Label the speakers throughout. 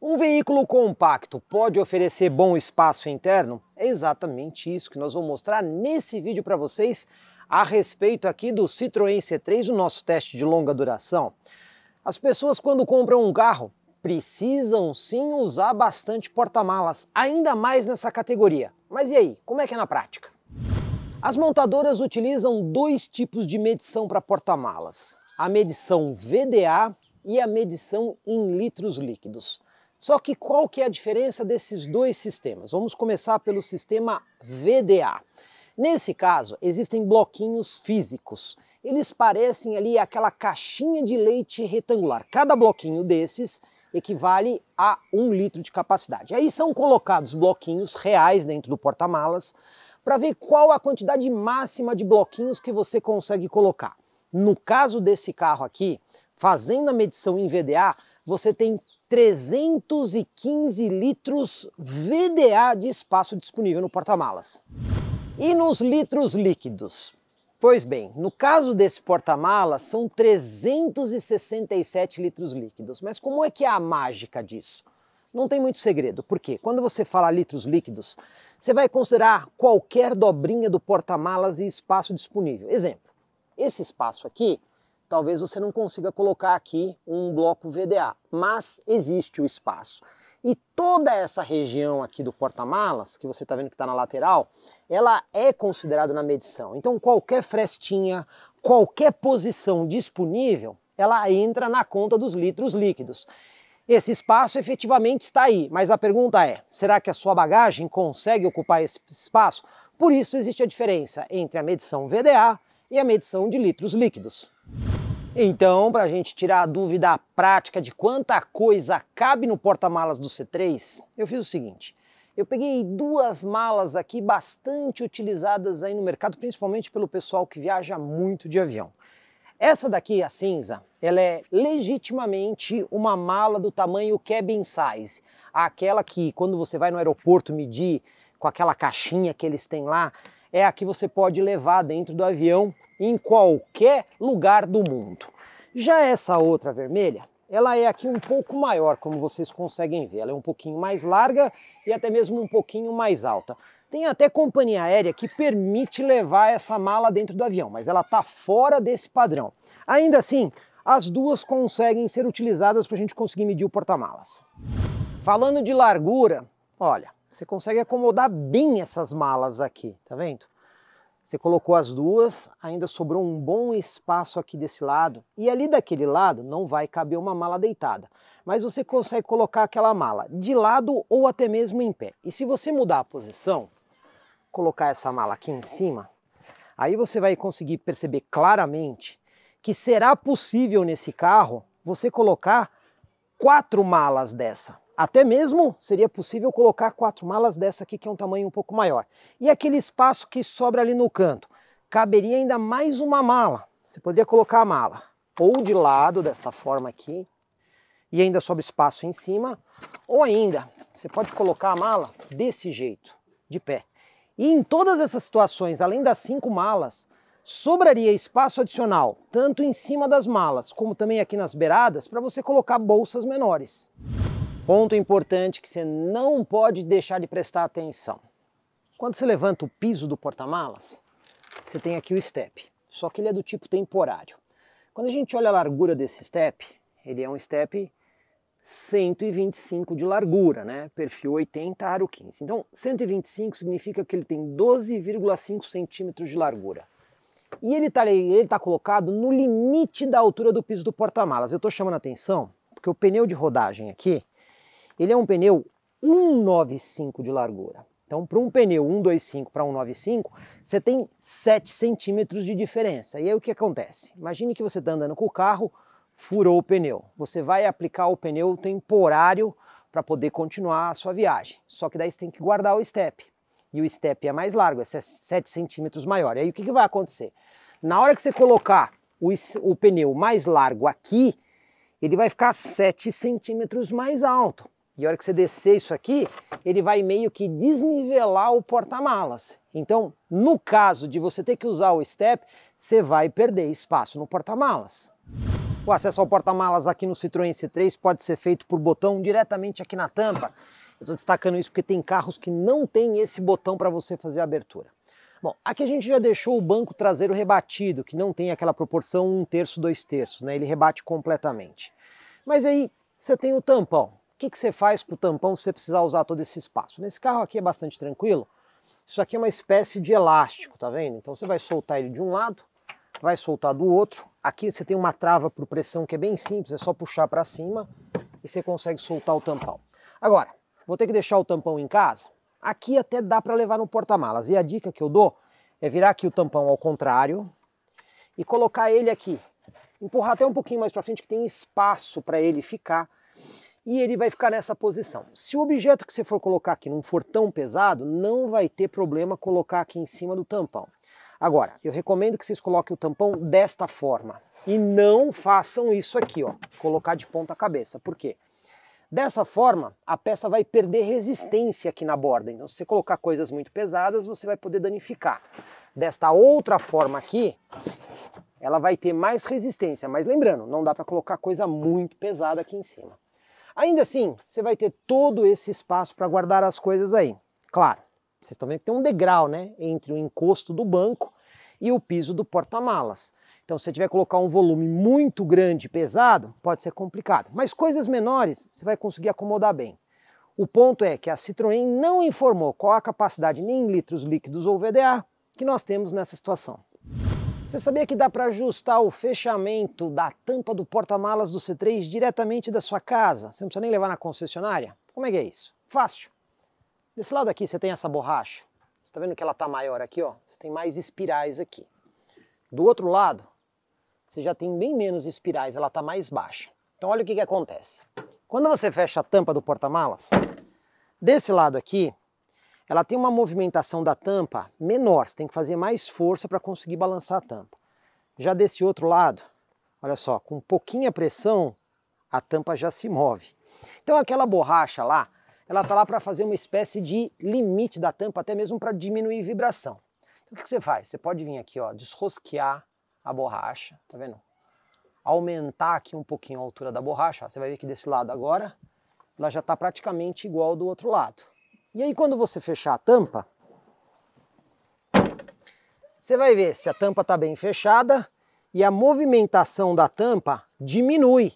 Speaker 1: Um veículo compacto pode oferecer bom espaço interno? É exatamente isso que nós vamos mostrar nesse vídeo para vocês a respeito aqui do Citroën C3, o nosso teste de longa duração. As pessoas quando compram um carro precisam sim usar bastante porta-malas, ainda mais nessa categoria. Mas e aí, como é que é na prática? As montadoras utilizam dois tipos de medição para porta-malas: a medição VDA e a medição em litros líquidos. Só que qual que é a diferença desses dois sistemas? Vamos começar pelo sistema VDA. Nesse caso, existem bloquinhos físicos. Eles parecem ali aquela caixinha de leite retangular. Cada bloquinho desses equivale a um litro de capacidade. Aí são colocados bloquinhos reais dentro do porta-malas para ver qual a quantidade máxima de bloquinhos que você consegue colocar. No caso desse carro aqui, fazendo a medição em VDA, você tem 315 litros VDA de espaço disponível no porta-malas. E nos litros líquidos? Pois bem, no caso desse porta-malas são 367 litros líquidos. Mas como é que é a mágica disso? Não tem muito segredo, porque quando você fala litros líquidos, você vai considerar qualquer dobrinha do porta-malas e espaço disponível. Exemplo, esse espaço aqui talvez você não consiga colocar aqui um bloco VDA, mas existe o espaço. E toda essa região aqui do porta-malas, que você está vendo que está na lateral, ela é considerada na medição. Então qualquer frestinha, qualquer posição disponível, ela entra na conta dos litros líquidos. Esse espaço efetivamente está aí, mas a pergunta é, será que a sua bagagem consegue ocupar esse espaço? Por isso existe a diferença entre a medição VDA e a medição de litros líquidos. Então, para a gente tirar a dúvida prática de quanta coisa cabe no porta-malas do C3, eu fiz o seguinte. Eu peguei duas malas aqui bastante utilizadas aí no mercado, principalmente pelo pessoal que viaja muito de avião. Essa daqui, a cinza, ela é legitimamente uma mala do tamanho cabin size. Aquela que quando você vai no aeroporto medir com aquela caixinha que eles têm lá, é a que você pode levar dentro do avião em qualquer lugar do mundo. Já essa outra vermelha, ela é aqui um pouco maior, como vocês conseguem ver. Ela é um pouquinho mais larga e até mesmo um pouquinho mais alta. Tem até companhia aérea que permite levar essa mala dentro do avião, mas ela está fora desse padrão. Ainda assim, as duas conseguem ser utilizadas para a gente conseguir medir o porta-malas. Falando de largura, olha, você consegue acomodar bem essas malas aqui, tá vendo? Você colocou as duas, ainda sobrou um bom espaço aqui desse lado. E ali daquele lado não vai caber uma mala deitada. Mas você consegue colocar aquela mala de lado ou até mesmo em pé. E se você mudar a posição, colocar essa mala aqui em cima, aí você vai conseguir perceber claramente que será possível nesse carro você colocar quatro malas dessa. Até mesmo seria possível colocar quatro malas dessa aqui, que é um tamanho um pouco maior. E aquele espaço que sobra ali no canto, caberia ainda mais uma mala. Você poderia colocar a mala ou de lado, desta forma aqui, e ainda sobra espaço em cima, ou ainda, você pode colocar a mala desse jeito, de pé. E em todas essas situações, além das cinco malas, sobraria espaço adicional, tanto em cima das malas, como também aqui nas beiradas, para você colocar bolsas menores. Ponto importante que você não pode deixar de prestar atenção. Quando você levanta o piso do porta-malas, você tem aqui o step, só que ele é do tipo temporário. Quando a gente olha a largura desse step, ele é um step 125 de largura, né? Perfil 80, aro 15. Então, 125 significa que ele tem 12,5 centímetros de largura. E ele está ele tá colocado no limite da altura do piso do porta-malas. Eu estou chamando a atenção porque o pneu de rodagem aqui ele é um pneu 195 de largura. Então, para um pneu 125 para 195, você tem 7 centímetros de diferença. E aí o que acontece? Imagine que você está andando com o carro, furou o pneu. Você vai aplicar o pneu temporário para poder continuar a sua viagem. Só que daí você tem que guardar o step. E o step é mais largo, é 7 centímetros maior. E aí o que, que vai acontecer? Na hora que você colocar o, o pneu mais largo aqui, ele vai ficar 7 centímetros mais alto. E a hora que você descer isso aqui, ele vai meio que desnivelar o porta-malas. Então, no caso de você ter que usar o step, você vai perder espaço no porta-malas. O acesso ao porta-malas aqui no Citroën C3 pode ser feito por botão diretamente aqui na tampa. Eu estou destacando isso porque tem carros que não tem esse botão para você fazer a abertura. Bom, aqui a gente já deixou o banco traseiro rebatido, que não tem aquela proporção 1 um terço, 2 terços, né? Ele rebate completamente. Mas aí você tem o tampão que, que você faz com o tampão se você precisar usar todo esse espaço? Nesse carro aqui é bastante tranquilo. Isso aqui é uma espécie de elástico, tá vendo? Então você vai soltar ele de um lado, vai soltar do outro. Aqui você tem uma trava por pressão que é bem simples, é só puxar para cima e você consegue soltar o tampão. Agora, vou ter que deixar o tampão em casa. Aqui até dá para levar no porta-malas. E a dica que eu dou é virar aqui o tampão ao contrário e colocar ele aqui. Empurrar até um pouquinho mais para frente que tem espaço para ele ficar e ele vai ficar nessa posição. Se o objeto que você for colocar aqui não for tão pesado, não vai ter problema colocar aqui em cima do tampão. Agora, eu recomendo que vocês coloquem o tampão desta forma e não façam isso aqui, ó, colocar de ponta cabeça. Por quê? Dessa forma, a peça vai perder resistência aqui na borda. Então, se você colocar coisas muito pesadas, você vai poder danificar. Desta outra forma aqui, ela vai ter mais resistência. Mas lembrando, não dá para colocar coisa muito pesada aqui em cima. Ainda assim, você vai ter todo esse espaço para guardar as coisas aí. Claro, vocês estão vendo que tem um degrau né, entre o encosto do banco e o piso do porta-malas. Então, se você tiver que colocar um volume muito grande pesado, pode ser complicado. Mas coisas menores, você vai conseguir acomodar bem. O ponto é que a Citroën não informou qual a capacidade nem em litros líquidos ou VDA que nós temos nessa situação. Você sabia que dá para ajustar o fechamento da tampa do porta-malas do C3 diretamente da sua casa? Você não precisa nem levar na concessionária? Como é que é isso? Fácil. Desse lado aqui você tem essa borracha. Você está vendo que ela está maior aqui, ó? Você tem mais espirais aqui. Do outro lado, você já tem bem menos espirais, ela está mais baixa. Então olha o que, que acontece. Quando você fecha a tampa do porta-malas, desse lado aqui, ela tem uma movimentação da tampa menor, você tem que fazer mais força para conseguir balançar a tampa. Já desse outro lado, olha só, com pouquinha pressão, a tampa já se move. Então aquela borracha lá, ela está lá para fazer uma espécie de limite da tampa, até mesmo para diminuir vibração. Então o que você faz? Você pode vir aqui, ó, desrosquear a borracha, tá vendo? Aumentar aqui um pouquinho a altura da borracha, ó, você vai ver que desse lado agora, ela já está praticamente igual do outro lado. E aí quando você fechar a tampa, você vai ver se a tampa está bem fechada e a movimentação da tampa diminui.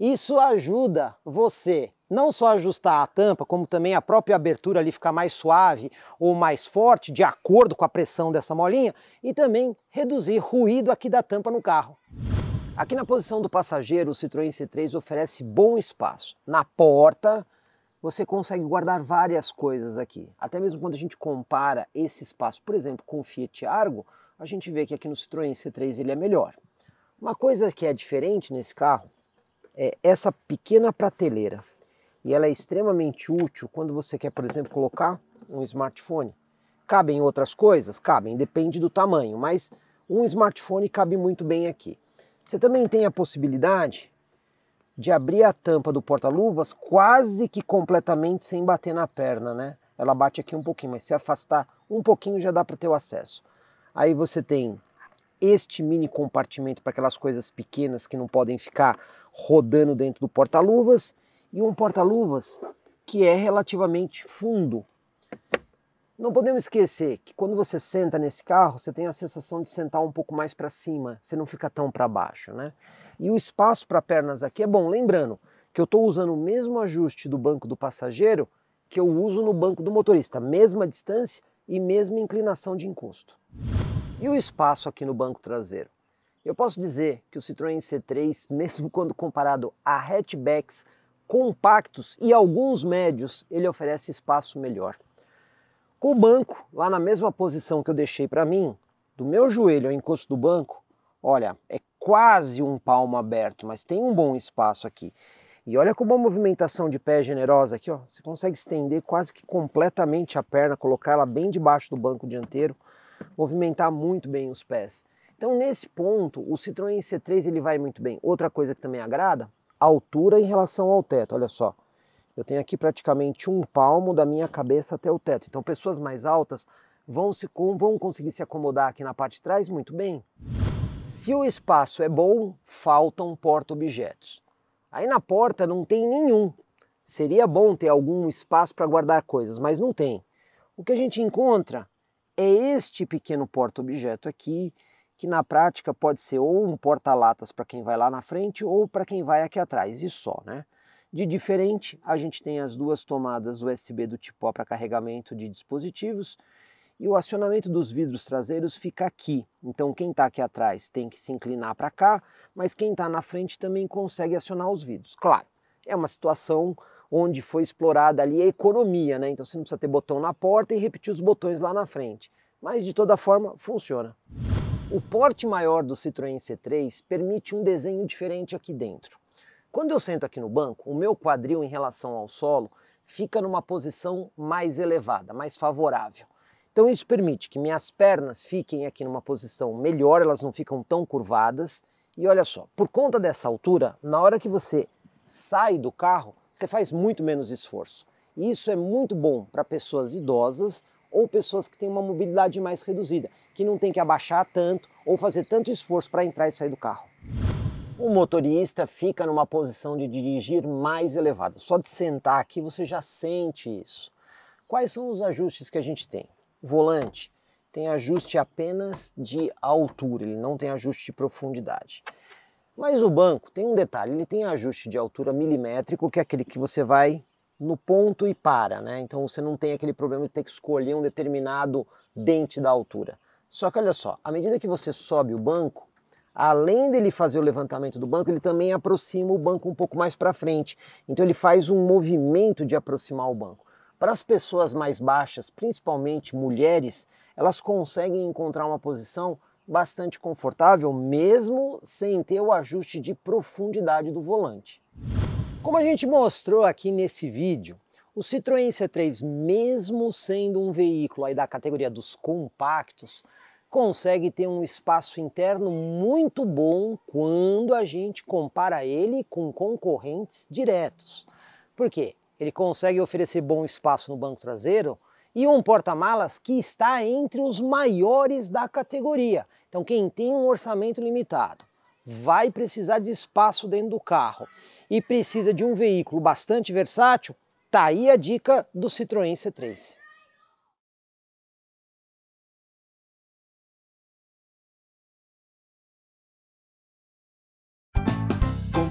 Speaker 1: Isso ajuda você não só ajustar a tampa, como também a própria abertura ali ficar mais suave ou mais forte, de acordo com a pressão dessa molinha, e também reduzir ruído aqui da tampa no carro. Aqui na posição do passageiro, o Citroën C3 oferece bom espaço. Na porta, você consegue guardar várias coisas aqui. Até mesmo quando a gente compara esse espaço, por exemplo, com o Fiat Argo, a gente vê que aqui no Citroën C3 ele é melhor. Uma coisa que é diferente nesse carro é essa pequena prateleira. E ela é extremamente útil quando você quer, por exemplo, colocar um smartphone. Cabem outras coisas? Cabem, depende do tamanho, mas um smartphone cabe muito bem aqui. Você também tem a possibilidade de abrir a tampa do porta-luvas quase que completamente sem bater na perna, né? Ela bate aqui um pouquinho, mas se afastar um pouquinho já dá para ter o acesso. Aí você tem este mini compartimento para aquelas coisas pequenas que não podem ficar rodando dentro do porta-luvas e um porta-luvas que é relativamente fundo. Não podemos esquecer que quando você senta nesse carro, você tem a sensação de sentar um pouco mais para cima, você não fica tão para baixo, né? E o espaço para pernas aqui é bom. Lembrando que eu estou usando o mesmo ajuste do banco do passageiro que eu uso no banco do motorista, mesma distância e mesma inclinação de encosto. E o espaço aqui no banco traseiro? Eu posso dizer que o Citroën C3, mesmo quando comparado a hatchbacks compactos e alguns médios, ele oferece espaço melhor. Com o banco lá na mesma posição que eu deixei para mim, do meu joelho ao encosto do banco, olha, é quase um palmo aberto, mas tem um bom espaço aqui. E olha como a movimentação de pé é generosa aqui, ó. Você consegue estender quase que completamente a perna, colocar ela bem debaixo do banco dianteiro, movimentar muito bem os pés. Então, nesse ponto, o Citroën C3 ele vai muito bem. Outra coisa que também agrada, a altura em relação ao teto, olha só. Eu tenho aqui praticamente um palmo da minha cabeça até o teto. Então, pessoas mais altas vão, se, vão conseguir se acomodar aqui na parte de trás muito bem. Se o espaço é bom, faltam porta-objetos. Aí na porta não tem nenhum. Seria bom ter algum espaço para guardar coisas, mas não tem. O que a gente encontra é este pequeno porta-objeto aqui, que na prática pode ser ou um porta-latas para quem vai lá na frente ou para quem vai aqui atrás, e só, né? De diferente, a gente tem as duas tomadas USB do tipo A para carregamento de dispositivos e o acionamento dos vidros traseiros fica aqui. Então quem está aqui atrás tem que se inclinar para cá, mas quem está na frente também consegue acionar os vidros. Claro, é uma situação onde foi explorada ali a economia, né? Então você não precisa ter botão na porta e repetir os botões lá na frente. Mas de toda forma funciona. O porte maior do Citroën C3 permite um desenho diferente aqui dentro. Quando eu sento aqui no banco, o meu quadril em relação ao solo fica numa posição mais elevada, mais favorável. Então isso permite que minhas pernas fiquem aqui numa posição melhor, elas não ficam tão curvadas. E olha só, por conta dessa altura, na hora que você sai do carro, você faz muito menos esforço. E isso é muito bom para pessoas idosas ou pessoas que têm uma mobilidade mais reduzida, que não tem que abaixar tanto ou fazer tanto esforço para entrar e sair do carro. O motorista fica numa posição de dirigir mais elevada. Só de sentar aqui você já sente isso. Quais são os ajustes que a gente tem? volante tem ajuste apenas de altura, ele não tem ajuste de profundidade. Mas o banco tem um detalhe, ele tem ajuste de altura milimétrico, que é aquele que você vai no ponto e para, né? Então você não tem aquele problema de ter que escolher um determinado dente da altura. Só que olha só, à medida que você sobe o banco, além dele fazer o levantamento do banco, ele também aproxima o banco um pouco mais para frente. Então ele faz um movimento de aproximar o banco. Para as pessoas mais baixas, principalmente mulheres, elas conseguem encontrar uma posição bastante confortável, mesmo sem ter o ajuste de profundidade do volante. Como a gente mostrou aqui nesse vídeo, o Citroën C3, mesmo sendo um veículo aí da categoria dos compactos, consegue ter um espaço interno muito bom quando a gente compara ele com concorrentes diretos. Por quê? Ele consegue oferecer bom espaço no banco traseiro e um porta-malas que está entre os maiores da categoria. Então, quem tem um orçamento limitado vai precisar de espaço dentro do carro e precisa de um veículo bastante versátil, tá aí a dica do Citroën C3.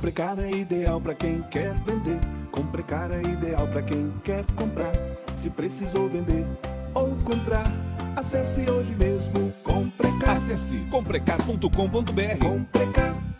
Speaker 1: Compre cara ideal para quem quer vender. Compre cara ideal para quem quer comprar. Se precisou vender ou comprar, acesse hoje mesmo Comprecar. Acesse comprecar.com.br. Comprecar.